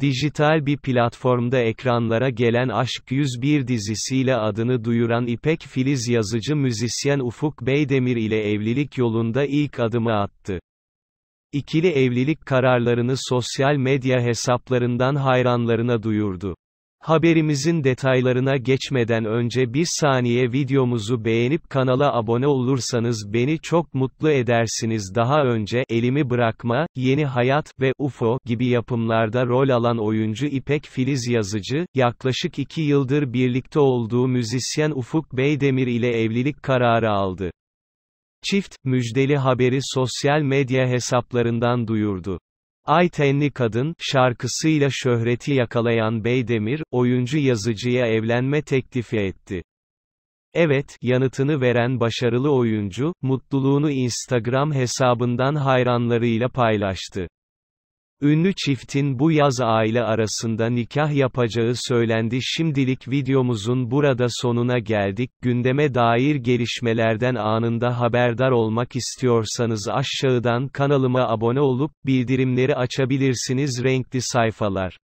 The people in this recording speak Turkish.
Dijital bir platformda ekranlara gelen Aşk 101 dizisiyle adını duyuran İpek Filiz yazıcı müzisyen Ufuk Beydemir ile evlilik yolunda ilk adımı attı. İkili evlilik kararlarını sosyal medya hesaplarından hayranlarına duyurdu. Haberimizin detaylarına geçmeden önce bir saniye videomuzu beğenip kanala abone olursanız beni çok mutlu edersiniz. Daha önce Elimi Bırakma, Yeni Hayat ve UFO gibi yapımlarda rol alan oyuncu İpek Filiz Yazıcı, yaklaşık 2 yıldır birlikte olduğu müzisyen Ufuk Beydemir ile evlilik kararı aldı. Çift, müjdeli haberi sosyal medya hesaplarından duyurdu. Ay Tenli Kadın şarkısıyla şöhreti yakalayan Beydemir, oyuncu yazıcıya evlenme teklifi etti. Evet, yanıtını veren başarılı oyuncu, mutluluğunu Instagram hesabından hayranlarıyla paylaştı. Ünlü çiftin bu yaz aile arasında nikah yapacağı söylendi şimdilik videomuzun burada sonuna geldik, gündeme dair gelişmelerden anında haberdar olmak istiyorsanız aşağıdan kanalıma abone olup, bildirimleri açabilirsiniz renkli sayfalar.